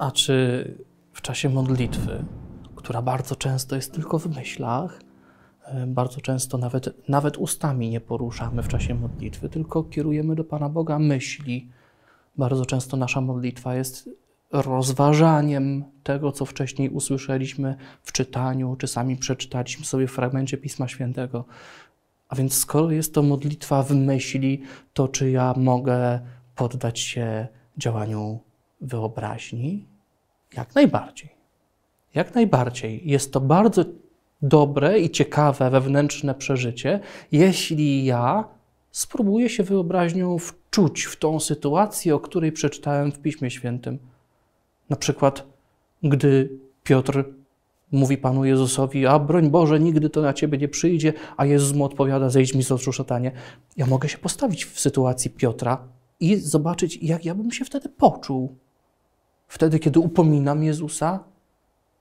A czy w czasie modlitwy, która bardzo często jest tylko w myślach, e, bardzo często nawet, nawet ustami nie poruszamy w czasie modlitwy, tylko kierujemy do Pana Boga myśli. Bardzo często nasza modlitwa jest rozważaniem tego, co wcześniej usłyszeliśmy w czytaniu, czy sami przeczytaliśmy sobie w fragmencie Pisma Świętego. A więc, skoro jest to modlitwa w myśli, to czy ja mogę poddać się działaniu wyobraźni? Jak najbardziej. Jak najbardziej. Jest to bardzo dobre i ciekawe wewnętrzne przeżycie, jeśli ja spróbuję się wyobraźnią wczuć w tą sytuację, o której przeczytałem w Piśmie Świętym. Na przykład, gdy Piotr mówi Panu Jezusowi, a broń Boże, nigdy to na Ciebie nie przyjdzie, a Jezus mu odpowiada, zejdź mi z oczu szatanie. Ja mogę się postawić w sytuacji Piotra i zobaczyć, jak ja bym się wtedy poczuł wtedy, kiedy upominam Jezusa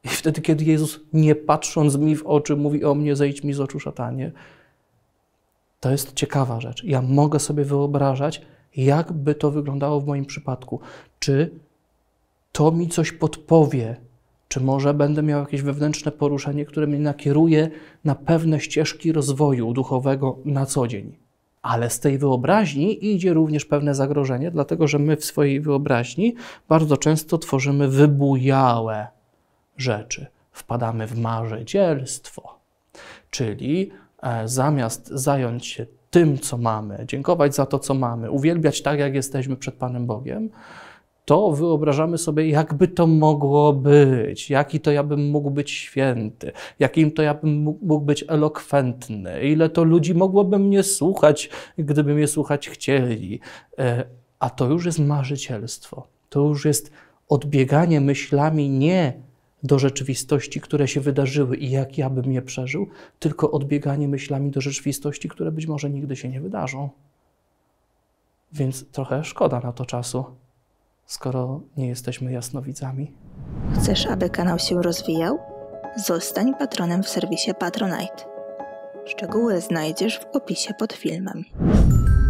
i wtedy, kiedy Jezus, nie patrząc mi w oczy, mówi o mnie, zejdź mi z oczu szatanie. To jest ciekawa rzecz. Ja mogę sobie wyobrażać, jak by to wyglądało w moim przypadku. Czy to mi coś podpowie, czy może będę miał jakieś wewnętrzne poruszenie, które mnie nakieruje na pewne ścieżki rozwoju duchowego na co dzień. Ale z tej wyobraźni idzie również pewne zagrożenie, dlatego że my w swojej wyobraźni bardzo często tworzymy wybujałe rzeczy. Wpadamy w marzycielstwo, czyli e, zamiast zająć się tym, co mamy, dziękować za to, co mamy, uwielbiać tak, jak jesteśmy przed Panem Bogiem, to wyobrażamy sobie, jakby to mogło być, jaki to ja bym mógł być święty, jakim to ja bym mógł być elokwentny, ile to ludzi mogłoby mnie słuchać, gdyby mnie słuchać chcieli. E, a to już jest marzycielstwo. To już jest odbieganie myślami nie do rzeczywistości, które się wydarzyły i jak ja bym je przeżył, tylko odbieganie myślami do rzeczywistości, które być może nigdy się nie wydarzą. Więc trochę szkoda na to czasu skoro nie jesteśmy jasnowidzami. Chcesz, aby kanał się rozwijał? Zostań patronem w serwisie Patronite. Szczegóły znajdziesz w opisie pod filmem.